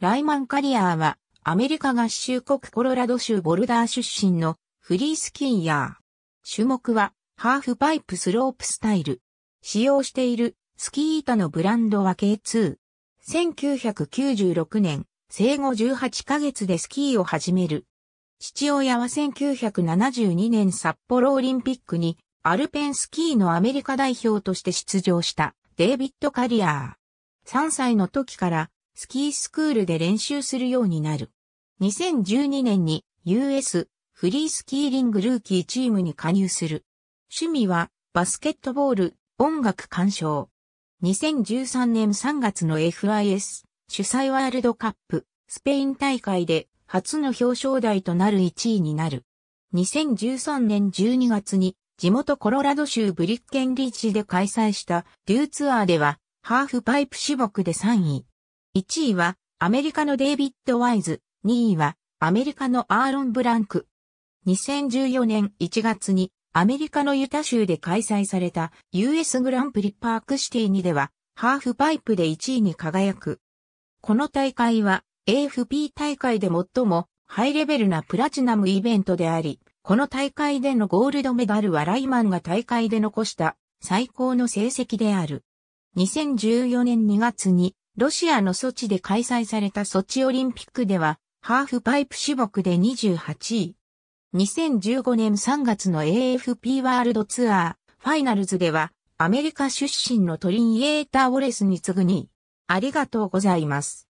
ライマン・カリアーは、アメリカ合衆国コロラド州ボルダー出身のフリースキーヤー。種目は、ハーフパイプスロープスタイル。使用しているスキー板のブランドは K2。1996年、生後18ヶ月でスキーを始める。父親は1972年札幌オリンピックにアルペンスキーのアメリカ代表として出場したデイビッド・カリアー。3歳の時からスキースクールで練習するようになる。2012年に US フリースキーリングルーキーチームに加入する。趣味はバスケットボール、音楽鑑賞。2013年3月の FIS 主催ワールドカップスペイン大会で初の表彰台となる1位になる。2013年12月に地元コロラド州ブリッケンリーチで開催したデューツアーではハーフパイプ種目で3位。1位はアメリカのデイビッド・ワイズ、2位はアメリカのアーロン・ブランク。2014年1月にアメリカのユタ州で開催された US グランプリパークシティにではハーフパイプで1位に輝く。この大会は AFP 大会で最もハイレベルなプラチナムイベントであり、この大会でのゴールドメダルはライマンが大会で残した最高の成績である。2014年2月にロシアのソチで開催されたソチオリンピックでは、ハーフパイプ種目で28位。2015年3月の AFP ワールドツアー、ファイナルズでは、アメリカ出身のトリン・イエーター・ウォレスに次ぐ2位。ありがとうございます。